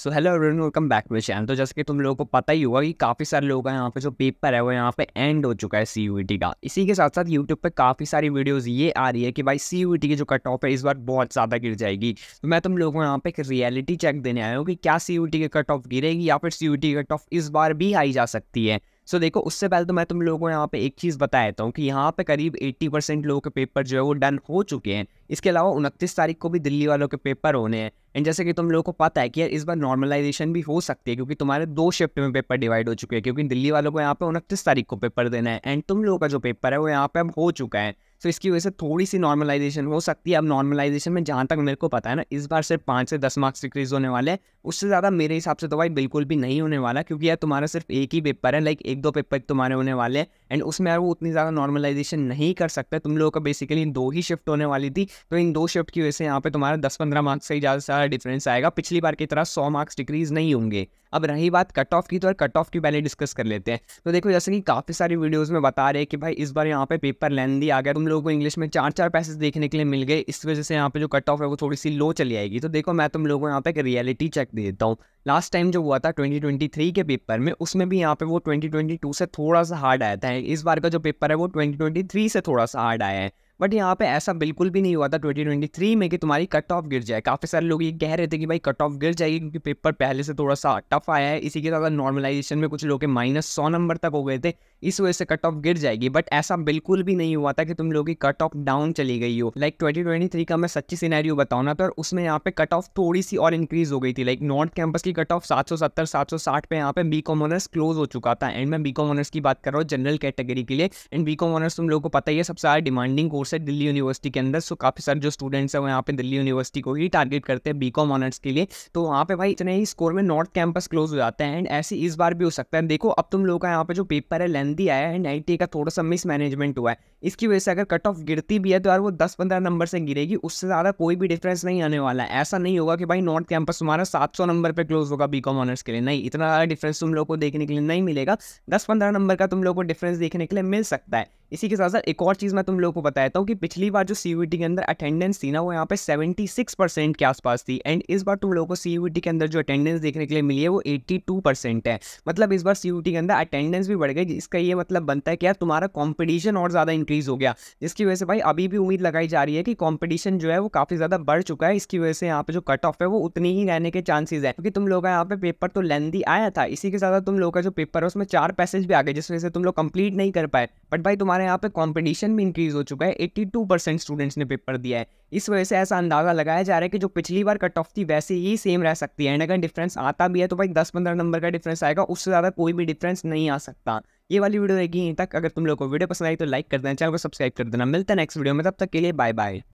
so hello everyone welcome back to channel तो जैसे कि तुम लोगों को पता ही होगा कि काफ़ी सारे लोग हैं यहाँ पे जो पेपर है वो यहाँ पे एंड हो चुका है सी e का इसी के साथ साथ यूट्यूब पे काफ़ी सारी वीडियोस ये आ रही है कि भाई सी e की जो कट ऑफ है इस बार बहुत ज़्यादा गिर जाएगी तो मैं तुम लोगों को यहाँ पे एक रियलिटी चेक देने आया हूँ कि क्या सी e की कट ऑफ गिरेगी या फिर सी की कट ऑफ इस बार भी आई जा सकती है सो so, देखो उससे पहले तो मैं तुम लोगों को यहाँ पे एक चीज़ बता देता हूँ कि यहाँ पे करीब 80 परसेंट लोगों के पेपर जो है वो डन हो चुके हैं इसके अलावा उनतीस तारीख को भी दिल्ली वालों के पेपर होने हैं एंड जैसे कि तुम लोगों को पता है कि यार इस बार नॉर्मलाइजेशन भी हो सकती है क्योंकि तुम्हारे दो शिफ्ट में पेपर डिवाइड हो चुके हैं क्योंकि दिल्ली वालों को यहाँ पे उनतीस तारीख को पेपर देना है एंड तुम लोगों का जो पेपर है वो यहाँ पे अब हो चुका है सो इसकी वजह से थोड़ी सी नॉर्मलाइजेशन हो सकती है अब नॉर्मलाइजेशन में जहाँ तक मेरे को पता है ना इस बार सिर्फ पाँच से दस मार्क्स डिक्रीज होने वाले हैं उससे ज़्यादा मेरे हिसाब से तो भाई बिल्कुल भी नहीं होने वाला क्योंकि यार तुम्हारा सिर्फ एक ही पेपर है लाइक एक दो पेपर तुम्हारे होने वाले हैं एंड उसमें यार वो उतनी ज़्यादा नॉर्मलाइजेशन नहीं कर सकते तुम लोगों का बेसिकली दो ही शिफ्ट होने वाली थी तो इन दो शिफ्ट की वजह से यहाँ पे तुम्हारा दस पंद्रह मार्क्स से ही ज़्यादा सारा डिफरेंस आएगा पिछली बार की तरह सौ मार्क्स डिक्रीज नहीं होंगे अब रही बात कट ऑफ की तो कट ऑफ की पहले डिस्कस कर लेते हैं तो देखो जैसे कि काफ़ी सारी वीडियोज़ में बता रहे हैं कि भाई इस बार यहाँ पे पेपर लेंदी आ गया तुम लोगों को इंग्लिश में चार चार पैसेज देखने के लिए मिल गए इस वजह से यहाँ पे जो कट ऑफ है वो थोड़ी सी लो चली आएगी तो देखो मैं तुम लोगों को यहाँ पे एक रियलिटी चेक दे देता हूँ लास्ट टाइम जो हुआ था 2023 के पेपर में उसमें भी यहाँ पे वो 2022 से थोड़ा सा हार्ड आया था इस बार का जो पेपर है वो 2023 से थोड़ा सा हार्ड आया है बट यहाँ पे ऐसा बिल्कुल भी नहीं हुआ था 2023 में कि तुम्हारी कट ऑफ गिर जाए काफ़ी सारे लोग ये कह रहे थे कि भाई कट ऑफ गिर जाएगी क्योंकि पेपर पहले से थोड़ा सा टफ आया है इसी के साथ नॉर्मलाइजेशन में कुछ लोग के माइनस सौ नंबर तक हो गए थे इस वजह से कट ऑफ गिर जाएगी बट ऐसा बिल्कुल भी नहीं हुआ था कि तुम लोग की कट ऑफ डाउन चली गई हो लाइक ट्वेंटी का मैं सच्ची सीनारी बताऊँ ना तो उसमें यहाँ पे कट ऑफ थोड़ी सी और इंक्रीज हो गई थी लाइक नॉर्थ कैंपस की कट ऑफ सात सौ सत्तर सात सौ साठ पे यहाँ पे बी कॉम ऑनर्स क्लोज हो चुका था एंड मैं बी कॉम ऑनर्स की बात कर रहा हूँ जनरल कैटेगरी के लिए एंड बी कॉम ऑनर्स तुम लोग को पता ही है सबसे ज़्यादा डिमांडिंग कोर्स कोर्स है दिल्ली यूनिवर्सिटी के अंदर सो काफ़ी सारे जो स्टूडेंट्स हैं वो यहाँ पे दिल्ली यूनिवर्सिटी को ही टारगेट करते हैं बी कॉम ऑनर्स के लिए तो वहाँ पे भाई इतने ही स्कोर में नॉर्थ कैंपस क्लोज हो जाता है एंड ऐसे इस बार भी हो सकता है देखो अब तुम लोगों का यहाँ पे जो पेपर है लेंथी आया है एंड आई का थोड़ा सा मिसमैनेजमेंट हुआ है इसकी वजह से अगर कट ऑफ गिरती भी है तो यार वो दस पंद्रह नंबर से गिरेगी उससे ज़्यादा कोई भी डिफरेंस नहीं आने वाला है ऐसा नहीं होगा कि भाई नॉर्थ कैंपस तुम्हारा सात सौ नंबर पर क्लोज होगा बी ऑनर्स के लिए नहीं इतना ज़्यादा डिफरेंस तुम लोग को देखने के लिए नहीं मिलेगा दस पंद्रह नंबर का तुम लोग को डिफरेंस देखने के लिए मिल सकता है इसी के साथ साथ एक और चीज़ मैं तुम लोगों को बताता हूँ कि पिछली बार जो सी के अंदर अटेंडेंस थी ना वो यहाँ पे 76 परसेंट के आसपास थी एंड इस बार तुम लोगों को सी के अंदर जो अटेंडेंस देखने के लिए मिली है वो 82 परसेंट है मतलब इस बार सी के अंदर अटेंडेंस भी बढ़ गई जिसका ये मतलब बनता है कि यार तुम्हारा कॉम्पिटिशन और ज़्यादा इंक्रीज़ हो गया जिसकी वजह से भाई अभी भी उम्मीद लगाई जा रही है कि कॉम्पिटिशन जो है वो काफ़ी ज़्यादा बढ़ चुका है इसकी वजह से यहाँ पर जो कट ऑफ है वो उतनी ही रहने के चांसेज है क्योंकि तुम लोग का यहाँ पे पेपर तो लेंदी आया था इसी के साथ तुम लोग का जो पेपर है उसमें चार पैसेज भी आ गए जिस वजह से तुम लोग कंप्लीट नहीं कर पाए बट भाई तुम्हारे यहाँ पे कंपटीशन भी इंक्रीज हो चुका है 82 परसेंट स्टूडेंट्स ने पेपर दिया है इस वजह से ऐसा अंदाज़ा लगाया जा रहा है कि जो पिछली बार कट ऑफ थी वैसे ही सेम रह सकती है एंड अगर डिफरेंस आता भी है तो भाई दस पंद्रह नंबर का डिफरेंस आएगा उससे ज़्यादा कोई भी डिफरेंस नहीं आ सकता ये वाली वीडियो देखिए यहीं तक अगर तुम लोग को वीडियो पसंद आई तो लाइक कर देना चैनल को सब्सक्राइब कर देना मिलता है नेक्स्ट वीडियो में तब तक के लिए बाय बाय